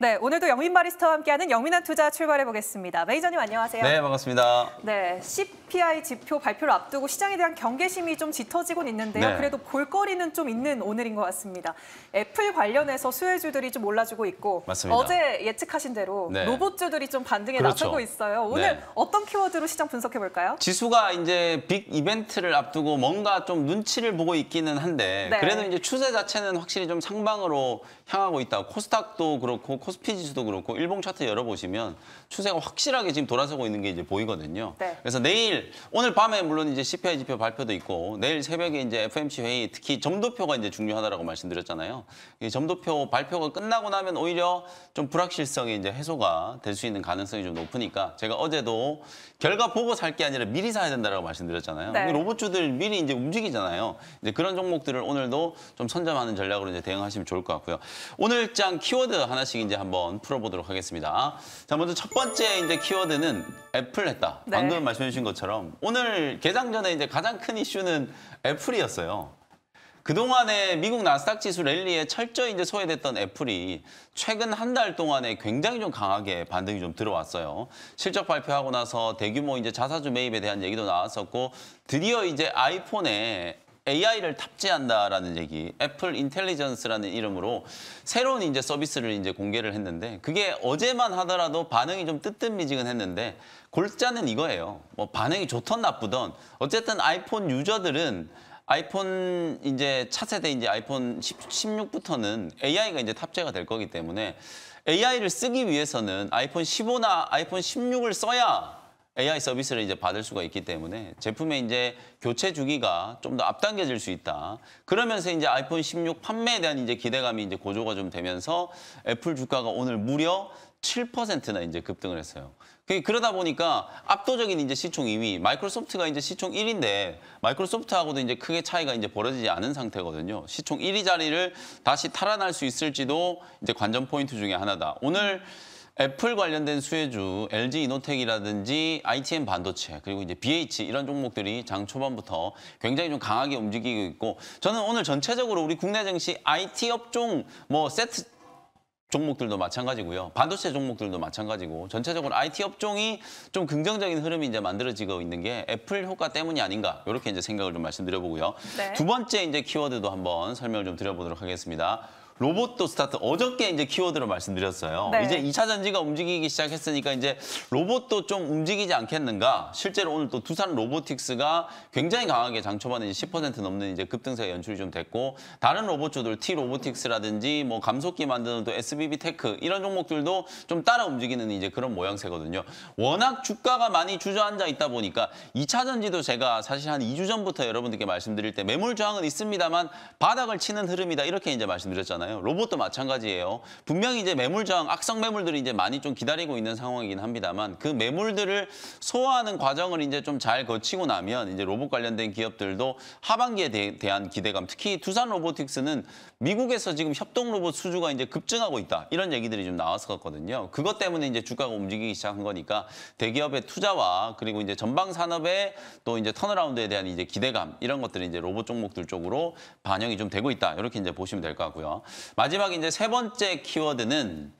네, 오늘도 영민 바리스타와 함께하는 영민한 투자 출발해 보겠습니다. 매니저님 안녕하세요. 네, 반갑습니다. 네, CPI 지표 발표를 앞두고 시장에 대한 경계심이 좀 짙어지곤 있는데요. 네. 그래도 볼거리는 좀 있는 오늘인 것 같습니다. 애플 관련해서 수혜주들이 좀 올라주고 있고 맞습니다. 어제 예측하신 대로 네. 로봇주들이 좀 반등에 그렇죠. 나서고 있어요. 오늘 네. 어떤 키워드로 시장 분석해 볼까요? 지수가 이제 빅 이벤트를 앞두고 뭔가 좀 눈치를 보고 있기는 한데 네. 그래도 이제 추세 자체는 확실히 좀 상방으로 향하고 있다. 코스닥도 그렇고 코스피 지수도 그렇고 일봉 차트 열어보시면 추세가 확실하게 지금 돌아서고 있는 게 이제 보이거든요. 네. 그래서 내일 오늘 밤에 물론 이제 CPI 지표 발표도 있고 내일 새벽에 이제 FMC 회의 특히 점도표가 이제 중요하다라고 말씀드렸잖아요. 이 점도표 발표가 끝나고 나면 오히려 좀 불확실성이 이제 해소가 될 수 있는 가능성이 좀 높으니까 제가 어제도 결과 보고 살 게 아니라 미리 사야 된다라고 말씀드렸잖아요. 네. 로봇주들 미리 이제 움직이잖아요. 이제 그런 종목들을 오늘도 좀 선점하는 전략으로 이제 대응하시면 좋을 것 같고요. 오늘 장 키워드 하나씩 이제 한번 풀어보도록 하겠습니다. 자, 먼저 첫 번째 이제 키워드는 애플 했다. 네. 방금 말씀해주신 것처럼 오늘 개장 전에 이제 가장 큰 이슈는 애플이었어요. 그동안에 미국 나스닥 지수 랠리에 철저히 이제 소외됐던 애플이 최근 한 달 동안에 굉장히 좀 강하게 반등이 좀 들어왔어요. 실적 발표하고 나서 대규모 이제 자사주 매입에 대한 얘기도 나왔었고 드디어 이제 아이폰에 AI를 탑재한다라는 얘기, 애플 인텔리전스라는 이름으로 새로운 이제 서비스를 이제 공개를 했는데 그게 어제만 하더라도 반응이 좀 뜨뜻미지근했는데 골자는 이거예요. 뭐 반응이 좋던 나쁘던 어쨌든 아이폰 유저들은 아이폰 이제 차세대 이제 아이폰 16부터는 AI가 이제 탑재가 될 거기 때문에 AI를 쓰기 위해서는 아이폰 15나 아이폰 16을 써야 AI 서비스를 이제 받을 수가 있기 때문에 제품의 이제 교체 주기가 좀 더 앞당겨질 수 있다. 그러면서 이제 아이폰 16 판매에 대한 이제 기대감이 이제 고조가 좀 되면서 애플 주가가 오늘 무려 7%나 이제 급등을 했어요. 그, 그러다 보니까 압도적인 이제 시총 2위, 마이크로소프트가 이제 시총 1위인데 마이크로소프트하고도 이제 크게 차이가 이제 벌어지지 않은 상태거든요. 시총 1위 자리를 다시 탈환할 수 있을지도 이제 관전 포인트 중에 하나다. 오늘 애플 관련된 수혜주, LG 이노텍이라든지 ITM 반도체, 그리고 이제 BH 이런 종목들이 장 초반부터 굉장히 좀 강하게 움직이고 있고 저는 오늘 전체적으로 우리 국내 증시 IT 업종 뭐 세트 종목들도 마찬가지고요. 반도체 종목들도 마찬가지고 전체적으로 IT 업종이 좀 긍정적인 흐름이 이제 만들어지고 있는 게 애플 효과 때문이 아닌가 이렇게 이제 생각을 좀 말씀드려보고요. 네. 두 번째 이제 키워드도 한번 설명을 좀 드려보도록 하겠습니다. 로봇도 스타트 어저께 이제 키워드로 말씀드렸어요. 네. 이제 2차 전지가 움직이기 시작했으니까 이제 로봇도 좀 움직이지 않겠는가? 실제로 오늘 또 두산 로보틱스가 굉장히 강하게 장 초반에 10% 넘는 이제 급등세가 연출이 좀 됐고 다른 로봇조들 T 로보틱스라든지 뭐 감속기 만드는 또 SBB 테크 이런 종목들도 좀 따라 움직이는 이제 그런 모양새거든요. 워낙 주가가 많이 주저앉아 있다 보니까 2차 전지도 제가 사실 한 2주 전부터 여러분들께 말씀드릴 때 매물 저항은 있습니다만 바닥을 치는 흐름이다 이렇게 이제 말씀드렸잖아요. 있잖아요. 로봇도 마찬가지예요. 분명히 이제 매물장, 악성 매물들이 이제 많이 좀 기다리고 있는 상황이긴 합니다만 그 매물들을 소화하는 과정을 이제 좀 잘 거치고 나면 이제 로봇 관련된 기업들도 하반기에 대, 한 기대감, 특히 두산 로보틱스는 미국에서 지금 협동 로봇 수주가 이제 급증하고 있다. 이런 얘기들이 좀 나왔었거든요. 그것 때문에 이제 주가가 움직이기 시작한 거니까 대기업의 투자와 그리고 이제 전방 산업의 또 이제 턴어라운드에 대한 이제 기대감 이런 것들이 이제 로봇 종목들 쪽으로 반영이 좀 되고 있다. 이렇게 이제 보시면 될 것 같고요. 마지막 이제 세 번째 키워드는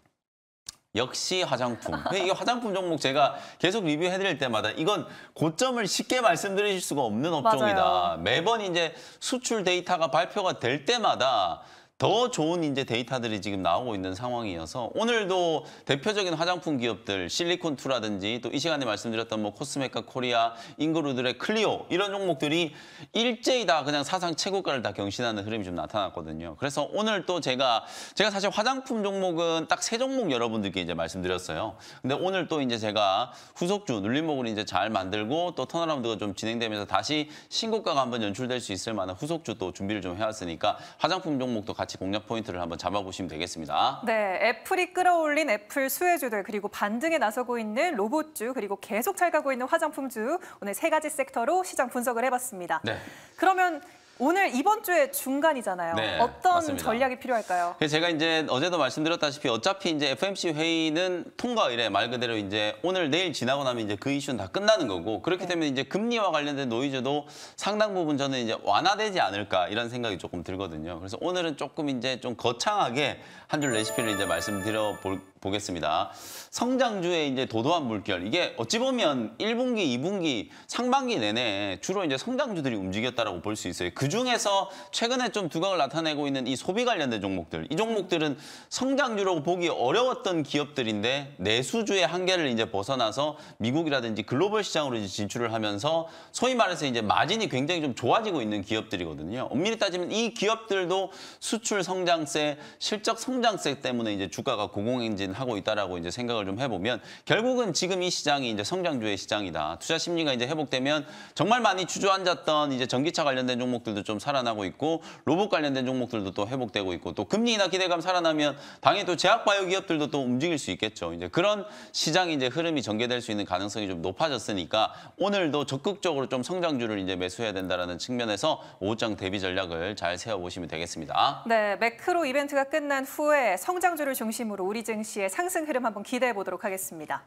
역시 화장품. 이 화장품 종목 제가 계속 리뷰해드릴 때마다 이건 고점을 쉽게 말씀드릴 수가 없는 업종이다. 맞아요. 매번 이제 수출 데이터가 발표가 될 때마다 더 좋은 이제 데이터들이 지금 나오고 있는 상황이어서 오늘도 대표적인 화장품 기업들 실리콘투라든지 또 이 시간에 말씀드렸던 뭐 코스메카 코리아, 잉그루들의 클리오 이런 종목들이 일제히 다 그냥 사상 최고가를 다 경신하는 흐름이 좀 나타났거든요. 그래서 오늘 또 제가 제가 사실 화장품 종목은 딱 세 종목 여러분들께 이제 말씀드렸어요. 근데 오늘 또 이제 제가 후속주 눌림목을 이제 잘 만들고 또 턴어라운드가 좀 진행되면서 다시 신고가가 한번 연출될 수 있을 만한 후속주 또 준비를 좀 해왔으니까 화장품 종목도 같이 같이 공략 포인트를 한번 잡아보시면 되겠습니다. 네, 애플이 끌어올린 애플 수혜주들 그리고 반등에 나서고 있는 로봇주 그리고 계속 잘 가고 있는 화장품주 오늘 세 가지 섹터로 시장 분석을 해봤습니다. 네. 그러면 오늘 이번 주에 중간이잖아요. 네, 어떤 맞습니다. 전략이 필요할까요? 그 제가 이제 어제도 말씀드렸다시피 어차피 이제 FMC 회의는 통과 이래 말 그대로 이제 오늘 내일 지나고 나면 이제 그 이슈는 다 끝나는 거고 그렇기 네. 때문에 이제 금리와 관련된 노이즈도 상당 부분 저는 이제 완화되지 않을까 이런 생각이 조금 들거든요. 그래서 오늘은 조금 이제 좀 거창하게 한 줄 레시피를 이제 말씀드려 볼 보겠습니다. 성장주의 이제 도도한 물결 이게 어찌 보면 1분기, 2분기, 상반기 내내 주로 이제 성장주들이 움직였다라고 볼 수 있어요. 그 중에서 최근에 좀 두각을 나타내고 있는 이 소비 관련된 종목들 이 종목들은 성장주라고 보기 어려웠던 기업들인데 내수주의 한계를 이제 벗어나서 미국이라든지 글로벌 시장으로 이제 진출을 하면서 소위 말해서 이제 마진이 굉장히 좀 좋아지고 있는 기업들이거든요. 엄밀히 따지면 이 기업들도 수출 성장세, 실적 성장세 때문에 이제 주가가 고공행진 지금 하고 있다라고 이제 생각을 좀 해보면 결국은 지금 이 시장이 이제 성장주의 시장이다. 투자 심리가 이제 회복되면 정말 많이 주저앉았던 이제 전기차 관련된 종목들도 좀 살아나고 있고 로봇 관련된 종목들도 또 회복되고 있고 또 금리 인하 기대감 살아나면 당연히 또 제약바이오 기업들도 또 움직일 수 있겠죠. 이제 그런 시장이 제 흐름이 전개될 수 있는 가능성이 좀 높아졌으니까 오늘도 적극적으로 좀 성장주를 이제 매수해야 된다라는 측면에서 5장 대비 전략을 잘 세워보시면 되겠습니다. 네, 매크로 이벤트가 끝난 후에 성장주를 중심으로 우리 증시 시의 상승 흐름 한번 기대해 보도록 하겠습니다.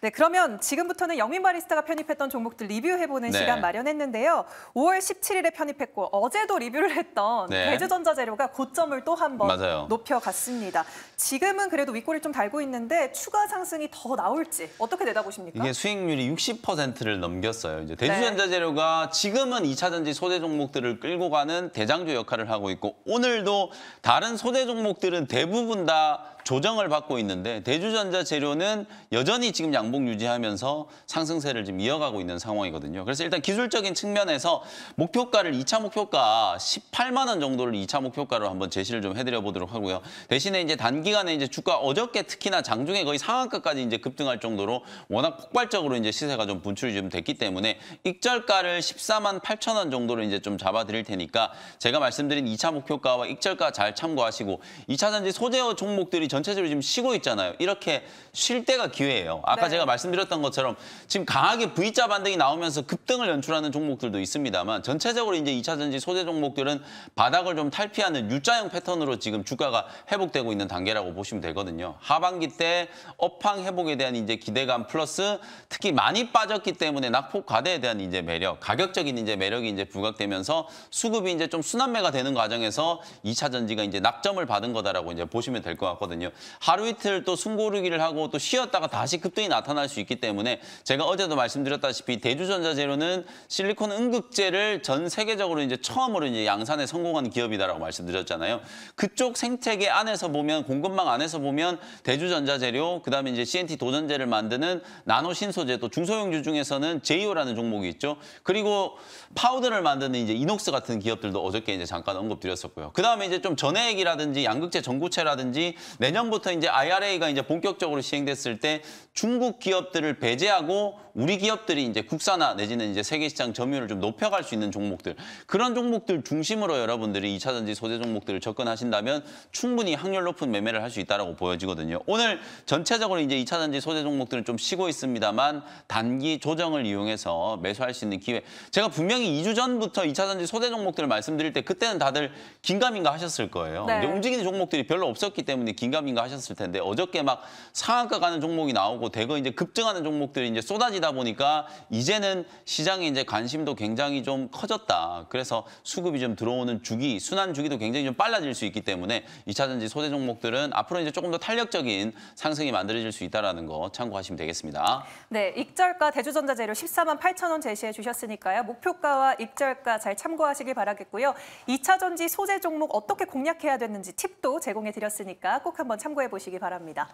네, 그러면 지금부터는 영민 바리스타가 편입했던 종목들 리뷰해보는 네. 시간 마련했는데요. 5월 17일에 편입했고 어제도 리뷰를 했던 네. 대주전자재료가 고점을 또 한 번 높여갔습니다. 지금은 그래도 윗골이 좀 달고 있는데 추가 상승이 더 나올지 어떻게 내다보십니까? 이게 수익률이 60%를 넘겼어요. 이제 대주전자재료가 네. 지금은 2차전지 소재 종목들을 끌고 가는 대장주 역할을 하고 있고 오늘도 다른 소재 종목들은 대부분 다 조정을 받고 있는데 대주전자재료는 여전히 지금 양 양봉 유지하면서 상승세를 지금 이어가고 있는 상황이거든요. 그래서 일단 기술적인 측면에서 목표가를 2차 목표가 18만 원 정도를 2차 목표가로 한번 제시를 좀 해드려 보도록 하고요. 대신에 이제 단기간에 이제 주가 어저께 특히나 장중에 거의 상한가까지 이제 급등할 정도로 워낙 폭발적으로 이제 시세가 좀 분출이 좀 됐기 때문에 익절가를 14만 8천 원 정도로 이제 좀 잡아드릴 테니까 제가 말씀드린 2차 목표가와 익절가 잘 참고하시고 2차 전지 소재어 종목들이 전체적으로 지금 쉬고 있잖아요. 이렇게 쉴 때가 기회예요. 아까 네. 제가 제가 말씀드렸던 것처럼 지금 강하게 V자 반등이 나오면서 급등을 연출하는 종목들도 있습니다만 전체적으로 이제 2차 전지 소재 종목들은 바닥을 좀 탈피하는 U자형 패턴으로 지금 주가가 회복되고 있는 단계라고 보시면 되거든요. 하반기 때 업황 회복에 대한 이제 기대감 플러스 특히 많이 빠졌기 때문에 낙폭 과대에 대한 이제 매력, 가격적인 이제 매력이 이제 부각되면서 수급이 이제 좀 순환매가 되는 과정에서 2차 전지가 이제 낙점을 받은 거다라고 이제 보시면 될 것 같거든요. 하루 이틀 또 숨고르기를 하고 또 쉬었다가 다시 급등이 나타 나타날 수 있기 때문에 제가 어제도 말씀드렸다시피 대주전자재료는 실리콘 응극제를 전 세계적으로 이제 처음으로 이제 양산에 성공한 기업이다라고 말씀드렸잖아요. 그쪽 생태계 안에서 보면 공급망 안에서 보면 대주전자재료 그다음에 이제 CNT 도전제를 만드는 나노 신소재 또 중소형주 중에서는 제이오라는 종목이 있죠. 그리고 파우더를 만드는 이제 이녹스 같은 기업들도 어저께 이제 잠깐 언급드렸었고요. 그다음에 이제 좀 전해액이라든지 양극재 전구체라든지 내년부터 이제 IRA가 이제 본격적으로 시행됐을 때 중국 중국 기업들을 배제하고 우리 기업들이 이제 국산화 내지는 이제 세계 시장 점유율을 좀 높여갈 수 있는 종목들 그런 종목들 중심으로 여러분들이 2차 전지 소재 종목들을 접근하신다면 충분히 확률 높은 매매를 할 수 있다라고 보여지거든요. 오늘 전체적으로 이제 이차 전지 소재 종목들은 좀 쉬고 있습니다만 단기 조정을 이용해서 매수할 수 있는 기회. 제가 분명히 2주 전부터 2차 전지 소재 종목들을 말씀드릴 때 그때는 다들 긴가민가 하셨을 거예요. 네. 이제 움직이는 종목들이 별로 없었기 때문에 긴가민가 하셨을 텐데 어저께 막 상한가 가는 종목이 나오고 대거 이제 이제 급증하는 종목들이 이제 쏟아지다 보니까 이제는 시장에 이제 관심도 굉장히 좀 커졌다. 그래서 수급이 좀 들어오는 주기, 순환 주기도 굉장히 좀 빨라질 수 있기 때문에 2차전지 소재 종목들은 앞으로 이제 조금 더 탄력적인 상승이 만들어질 수 있다라는 거 참고하시면 되겠습니다. 네, 익절가 대주전자 재료 14만 8천 원 제시해 주셨으니까요. 목표가와 입절가 잘 참고하시길 바라겠고요. 2차전지 소재 종목 어떻게 공략해야 되는지 팁도 제공해 드렸으니까 꼭 한번 참고해 보시기 바랍니다.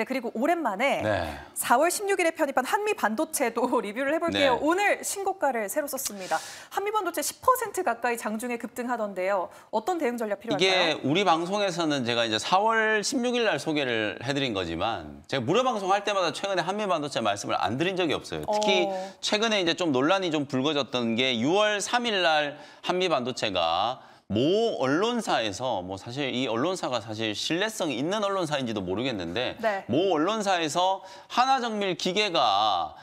네, 그리고 오랜만에 네. 4월 16일에 편입한 한미 반도체도 리뷰를 해볼게요. 네. 오늘 신고가를 새로 썼습니다. 한미 반도체 10% 가까이 장중에 급등하던데요. 어떤 대응 전략 필요할까요? 이게 우리 방송에서는 제가 이제 4월 16일 날 소개를 해드린 거지만 제가 무료 방송할 때마다 최근에 한미 반도체 말씀을 안 드린 적이 없어요. 특히 어... 최근에 이제 좀 논란이 좀 불거졌던 게 6월 3일 날 한미 반도체가 모 언론사에서 뭐 사실 이 언론사가 사실 신뢰성 있는 언론사인지도 모르겠는데 네. 모 언론사에서 하나정밀 기계가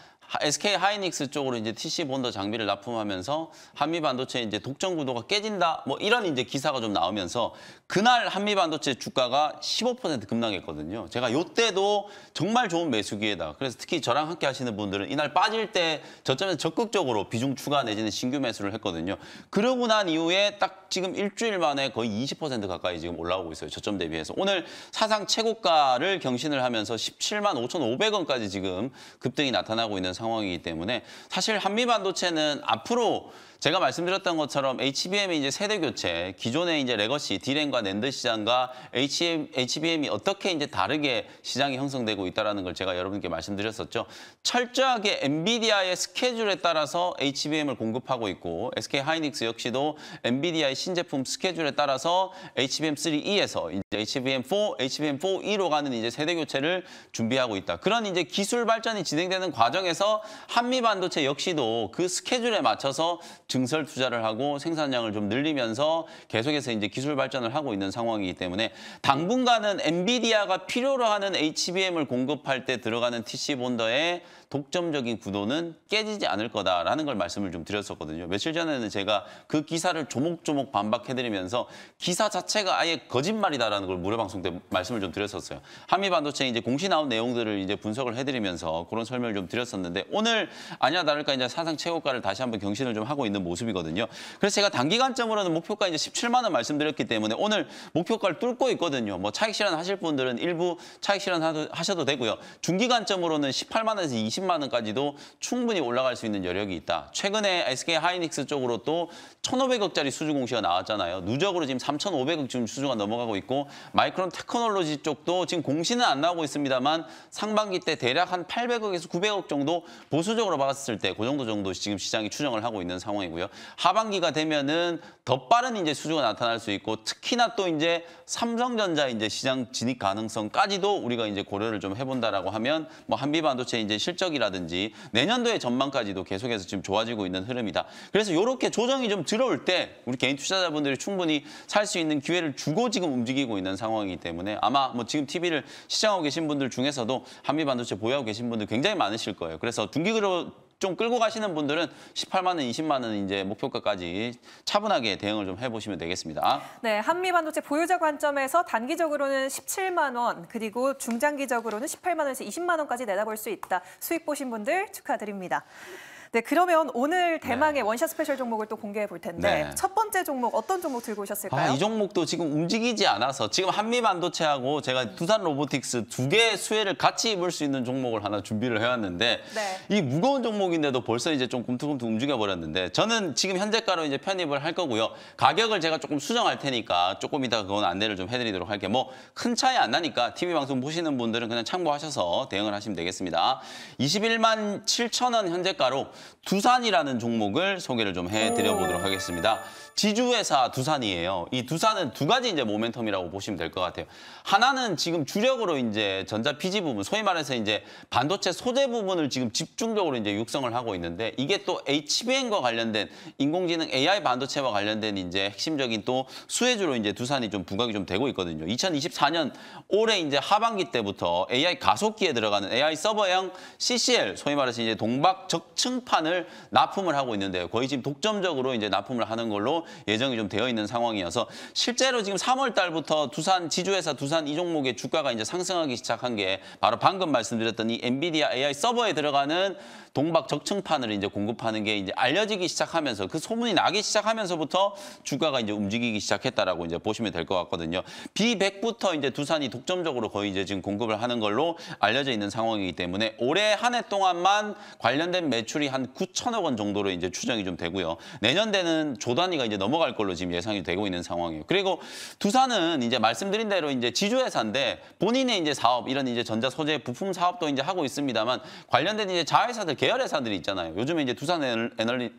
SK 하이닉스 쪽으로 이제 TC 본더 장비를 납품하면서 한미 반도체 이제 독점 구도가 깨진다 뭐 이런 이제 기사가 좀 나오면서 그날 한미 반도체 주가가 15% 급락했거든요. 제가 요때도 정말 좋은 매수기에다 그래서 특히 저랑 함께 하시는 분들은 이날 빠질 때 저점에서 적극적으로 비중 추가 내지는 신규 매수를 했거든요. 그러고 난 이후에 딱 지금 일주일 만에 거의 20% 가까이 지금 올라오고 있어요. 저점 대비해서 오늘 사상 최고가를 경신을 하면서 17만 5,500원까지 지금 급등이 나타나고 있는 상황이기 때문에 사실 한미 반도체는 앞으로 제가 말씀드렸던 것처럼 h b m 의 이제 세대 교체, 기존의 이제 레거시 디램과 낸드 시장과 HM, HBM이 어떻게 이제 다르게 시장이 형성되고 있다라는 걸 제가 여러분께 말씀드렸었죠. 철저하게 엔비디아의 스케줄에 따라서 HBM을 공급하고 있고 SK 하이닉스 역시도 엔비디아의 신제품 스케줄에 따라서 HBM3E에서 이제 HBM4, HBM4E로 가는 이제 세대 교체를 준비하고 있다. 그런 이제 기술 발전이 진행되는 과정에서 그러서 한미반도체 역시도 그 스케줄에 맞춰서 증설 투자를 하고 생산량을 좀 늘리면서 계속해서 이제 기술 발전을 하고 있는 상황이기 때문에 당분간은 엔비디아가 필요로 하는 HBM을 공급할 때 들어가는 TC 본더의 독점적인 구도는 깨지지 않을 거다라는 걸 말씀을 좀 드렸었거든요. 며칠 전에는 제가 그 기사를 조목조목 반박해드리면서 기사 자체가 아예 거짓말이다라는 걸 무료 방송 때 말씀을 좀 드렸었어요. 한미 반도체 이제 공시 나온 내용들을 이제 분석을 해드리면서 그런 설명을 좀 드렸었는데 있었는데 오늘 아니나 다를까 이제 사상 최고가를 다시 한번 경신을 좀 하고 있는 모습이거든요. 그래서 제가 단기간점으로는 목표가 이제 17만 원 말씀드렸기 때문에 오늘 목표가를 뚫고 있거든요. 뭐 차익 실현 하실 분들은 일부 차익 실현 하셔도 되고요. 중기관점으로는 18만 원에서 20만 원까지도 충분히 올라갈 수 있는 여력이 있다. 최근에 SK 하이닉스 쪽으로 또 1,500억짜리 수주 공시가 나왔잖아요. 누적으로 지금 3,500억 지금 수주가 넘어가고 있고 마이크론 테크놀로지 쪽도 지금 공시는 안 나오고 있습니다만 상반기 때 대략 한 800억에서 900억 정도 보수적으로 봤을 때 그 정도 정도 지금 시장이 추정을 하고 있는 상황이고요. 하반기가 되면은 더 빠른 이제 수주가 나타날 수 있고 특히나 또 이제 삼성전자 이제 시장 진입 가능성까지도 우리가 이제 고려를 좀 해본다라고 하면 뭐 한비반도체 이제 실적이라든지 내년도의 전망까지도 계속해서 지금 좋아지고 있는 흐름이다. 그래서 이렇게 조정이 좀 들어올 때 우리 개인 투자자분들이 충분히 살 수 있는 기회를 주고 지금 움직이고 있는 상황이기 때문에 아마 뭐 지금 TV를 시청하고 계신 분들 중에서도 한미반도체 보유하고 계신 분들 굉장히 많으실 거예요. 그래서 그래서 중기그로좀 끌고 가시는 분들은 18만 원, 20만 원 이제 목표가까지 차분하게 대응을 좀 해보시면 되겠습니다. 네, 한미 반도체 보유자 관점에서 단기적으로는 17만 원, 그리고 중장기적으로는 18만 원에서 20만 원까지 내다볼 수 있다. 수익 보신 분들 축하드립니다. 네, 그러면 오늘 네. 대망의 네. 원샷 스페셜 종목을 또 공개해 볼 텐데 네. 첫 번째 종목 어떤 종목 들고 오셨을까요? 아, 이 종목도 지금 움직이지 않아서 지금 한미반도체하고 제가 음. 두산 로보틱스 두 개의 수혜를 같이 입을 수 있는 종목을 하나 준비를 해왔는데 네. 이 무거운 종목인데도 벌써 이제 좀 꿈틀꿈틀 움직여버렸는데 저는 지금 현재가로 이제 편입을 할 거고요. 가격을 제가 조금 수정할 테니까 조금 이따 그건 안내를 좀 해드리도록 할게요. 뭐 큰 차이 안 나니까 TV 방송 보시는 분들은 그냥 참고하셔서 대응을 하시면 되겠습니다. 21만 7천 원 현재가로 두산이라는 종목을 소개를 좀 해드려 보도록 하겠습니다. 지주회사 두산이에요. 이 두산은 두 가지 이제 모멘텀이라고 보시면 될 것 같아요. 하나는 지금 주력으로 이제 전자 피지 부분, 소위 말해서 이제 반도체 소재 부분을 지금 집중적으로 이제 육성을 하고 있는데 이게 또 HBM과 관련된 인공지능 AI 반도체와 관련된 이제 핵심적인 또 수혜주로 이제 두산이 좀 부각이 좀 되고 있거든요. 2024년 올해 이제 하반기 때부터 AI 가속기에 들어가는 AI 서버형 CCL, 소위 말해서 이제 동박 적층판을 납품을 하고 있는데요. 거의 지금 독점적으로 이제 납품을 하는 걸로 예정이 좀 되어 있는 상황이어서 실제로 지금 3월 달부터 두산 지주회사 두산 이 종목의 주가가 이제 상승하기 시작한 게 바로 방금 말씀드렸던 이 엔비디아 AI 서버에 들어가는 동박 적층판을 이제 공급하는 게 이제 알려지기 시작하면서 그 소문이 나기 시작하면서부터 주가가 이제 움직이기 시작했다라고 이제 보시면 될 것 같거든요. B100부터 이제 두산이 독점적으로 거의 이제 지금 공급을 하는 걸로 알려져 있는 상황이기 때문에 올해 한 해 동안만 관련된 매출이 한 9천억 원 정도로 이제 추정이 좀 되고요. 내년 되는 조단위가 이제 이제 넘어갈 걸로 지금 예상이 되고 있는 상황이에요. 그리고 두산은 이제 말씀드린 대로 이제 지주회사인데 본인의 이제 사업 이런 이제 전자 소재 부품 사업도 이제 하고 있습니다만 관련된 이제 자회사들 계열회사들이 있잖아요. 요즘에 이제 두산 에너리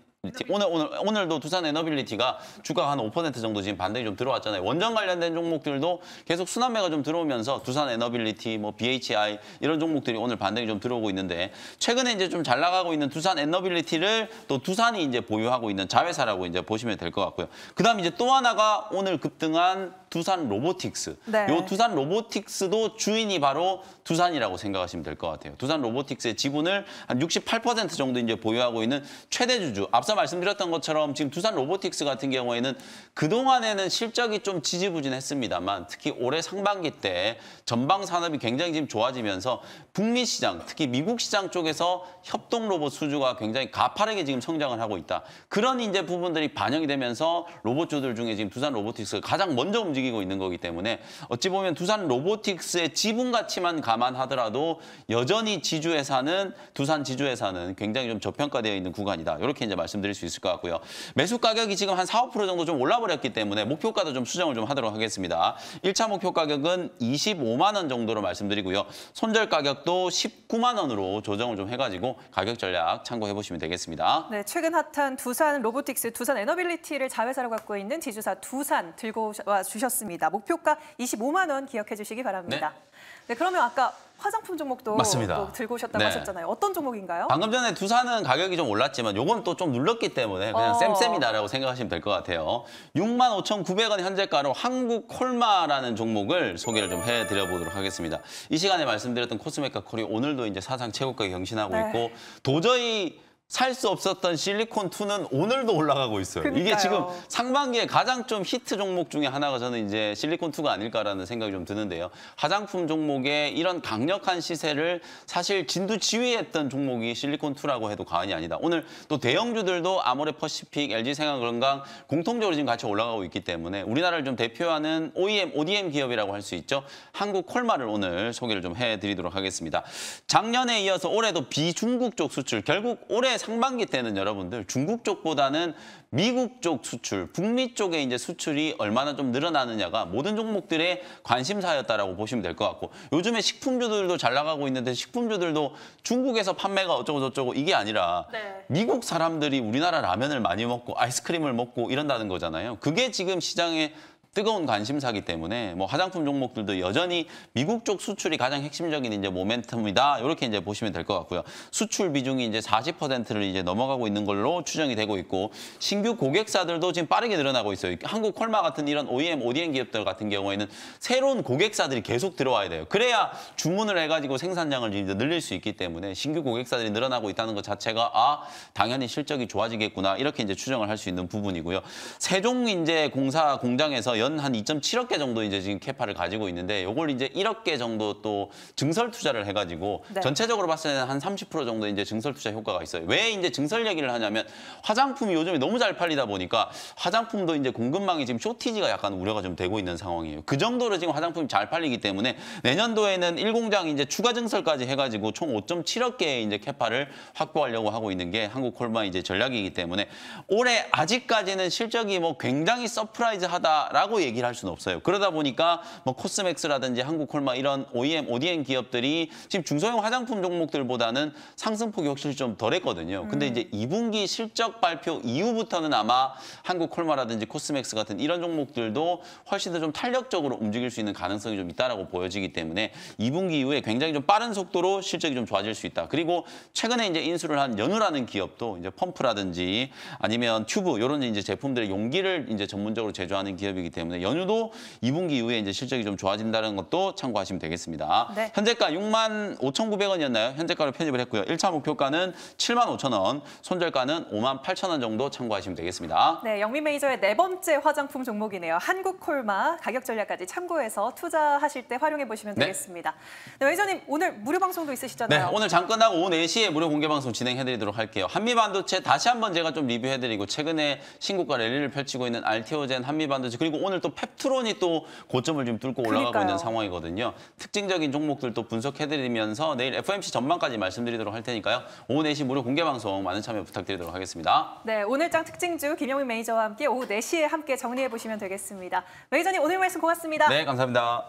오늘 오늘 오늘도 두산 에너빌리티가 주가가 한 5% 정도 지금 반등이 좀 들어왔잖아요. 원전 관련된 종목들도 계속 순환매가 좀 들어오면서 두산 에너빌리티 뭐 BHI 이런 종목들이 오늘 반등이 좀 들어오고 있는데 최근에 이제 좀 잘 나가고 있는 두산 에너빌리티를 또 두산이 이제 보유하고 있는 자회사라고 이제 보시면 될 것 같고요. 그다음 이제 또 하나가 오늘 급등한 두산 로보틱스. 네. 요 두산 로보틱스도 주인이 바로 두산이라고 생각하시면 될 것 같아요. 두산 로보틱스의 지분을 한 68% 정도 이제 보유하고 있는 최대 주주. 앞서 말씀드렸던 것처럼 지금 두산 로보틱스 같은 경우에는 그동안에는 실적이 좀 지지부진했습니다만 특히 올해 상반기 때 전방 산업이 굉장히 지금 좋아지면서 북미 시장, 특히 미국 시장 쪽에서 협동 로봇 수주가 굉장히 가파르게 지금 성장을 하고 있다. 그런 이제 부분들이 반영이 되면서 로봇주들 중에 지금 두산 로보틱스가 가장 먼저 움직 움직이고 있는 거기 때문에 어찌 보면 두산 로보틱스의 지분 가치만 감안하더라도 여전히 지주회사는 두산 지주회사는 굉장히 좀 저평가되어 있는 구간이다. 이렇게 이제 말씀드릴 수 있을 것 같고요. 매수 가격이 지금 한 4, 5% 정도 좀 올라버렸기 때문에 목표가도 좀 수정을 좀 하도록 하겠습니다. 1차 목표 가격은 25만 원 정도로 말씀드리고요. 손절 가격도 19만 원으로 조정을 좀 해가지고 가격 전략 참고해 보시면 되겠습니다. 네, 최근 핫한 두산 로보틱스, 두산 에너빌리티를 자회사로 갖고 있는 지주사 두산 들고 와 주셨. 오셨습니다. 목표가 25만 원 기억해 주시기 바랍니다. 네. 네, 그러면 아까 화장품 종목도 맞습니다. 들고 오셨다고 네. 하셨잖아요. 어떤 종목인가요? 방금 전에 두산은 가격이 좀 올랐지만 요건 또 좀 눌렀기 때문에 그냥 어... 쌤쌤이다라고 생각하시면 될 것 같아요. 6만 5,900원 현재가로 한국 콜마라는 종목을 소개를 좀 해드려 보도록 하겠습니다. 이 시간에 말씀드렸던 코스메카 콜이 오늘도 이제 사상 최고가에 경신하고 네. 있고 도저히 살수 없었던 실리콘2는 오늘도 올라가고 있어요. 그러니까요. 이게 지금 상반기에 가장 좀 히트 종목 중에 하나가 저는 이제 실리콘2가 아닐까라는 생각이 좀 드는데요. 화장품 종목에 이런 강력한 시세를 사실 진두지휘했던 종목이 실리콘2라고 해도 과언이 아니다. 오늘 또 대형주들도 아모레퍼시픽, LG생활건강 공통적으로 지금 같이 올라가고 있기 때문에 우리나라를 좀 대표하는 OEM, ODM 기업이라고 할 수 있죠. 한국 콜마를 오늘 소개를 좀 해드리도록 하겠습니다. 작년에 이어서 올해도 비중국 쪽 수출, 결국 올해 상반기 때는 여러분들 중국 쪽보다는 미국 쪽 수출, 북미 쪽의 이제 수출이 얼마나 좀 늘어나느냐가 모든 종목들의 관심사였다라고 보시면 될 것 같고 요즘에 식품주들도 잘 나가고 있는데 식품주들도 중국에서 판매가 어쩌고 저쩌고 이게 아니라 네. 미국 사람들이 우리나라 라면을 많이 먹고 아이스크림을 먹고 이런다는 거잖아요. 그게 지금 시장에 뜨거운 관심사기 때문에 뭐 화장품 종목들도 여전히 미국 쪽 수출이 가장 핵심적인 이제 모멘텀이다. 이렇게 이제 보시면 될 것 같고요. 수출 비중이 이제 40%를 이제 넘어가고 있는 걸로 추정이 되고 있고 신규 고객사들도 지금 빠르게 늘어나고 있어요. 한국 콜마 같은 이런 OEM, ODM 기업들 같은 경우에는 새로운 고객사들이 계속 들어와야 돼요. 그래야 주문을 해가지고 생산량을 이제 늘릴 수 있기 때문에 신규 고객사들이 늘어나고 있다는 것 자체가 아 당연히 실적이 좋아지겠구나 이렇게 이제 추정을 할 수 있는 부분이고요. 세종 이제 공사 공장에서 연 연한 2.7억 개 정도 이제 지금 캐파를 가지고 있는데 요걸 이제 1억 개 정도 또 증설 투자를 해가지고 네. 전체적으로 봤을 때는 한 30% 정도 이제 증설 투자 효과가 있어요. 왜 이제 증설 얘기를 하냐면 화장품이 요즘에 너무 잘 팔리다 보니까 화장품도 이제 공급망이 지금 쇼티지가 약간 우려가 좀 되고 있는 상황이에요. 그 정도로 지금 화장품이 잘 팔리기 때문에 내년도에는 1공장 이제 추가 증설까지 해가지고 총 5.7억 개의 이제 캐파를 확보하려고 하고 있는 게 한국 콜마 이제 전략이기 때문에 올해 아직까지는 실적이 뭐 굉장히 서프라이즈하다라고 따로 얘기를 할 수는 없어요. 그러다 보니까 뭐 코스맥스라든지 한국콜마 이런 OEM, ODM 기업들이 지금 중소형 화장품 종목들보다는 상승폭이 확실히 좀 덜했거든요. 근데 음. 이제 2분기 실적 발표 이후부터는 아마 한국콜마라든지 코스맥스 같은 이런 종목들도 훨씬 더 좀 탄력적으로 움직일 수 있는 가능성이 좀 있다라고 보여지기 때문에 2분기 이후에 굉장히 좀 빠른 속도로 실적이 좀 좋아질 수 있다. 그리고 최근에 이제 인수를 한 연우라는 기업도 이제 펌프라든지 아니면 튜브 이런 이제 제품들의 용기를 이제 전문적으로 제조하는 기업이기 때문에 때문에 연휴도 2분기 이후에 이제 실적이 좀 좋아진다는 것도 참고하시면 되겠습니다. 네. 현재가 6만 5,900원이었나요? 현재가로 편입을 했고요. 1차 목표가는 7만 5천 원, 손절가는 5만 8천 원 정도 참고하시면 되겠습니다. 네, 영미 메이저의 네 번째 화장품 종목이네요. 한국콜마 가격 전략까지 참고해서 투자하실 때 활용해 보시면 네. 되겠습니다. 네, 메이저님 오늘 무료 방송도 있으시잖아요. 네, 오늘 장 끝나고 오후 4시에 무료 공개 방송 진행해드리도록 할게요. 한미반도체 다시 한번 제가 좀 리뷰해드리고 최근에 신고가 랠리를 펼치고 있는 알테오젠 한미반도체 그리고 오늘 또 펩트론이 또 고점을 좀 뚫고 올라가고 그러니까요. 있는 상황이거든요. 특징적인 종목들도 분석해드리면서 내일 f m c 전망까지 말씀드리도록 할 테니까요. 오후 4시 무료 공개 방송 많은 참여 부탁드리도록 하겠습니다. 네, 오늘장 특징주 김영민 매니저와 함께 오후 4시에 함께 정리해보시면 되겠습니다. 매니저님 오늘 말씀 고맙습니다. 네, 감사합니다.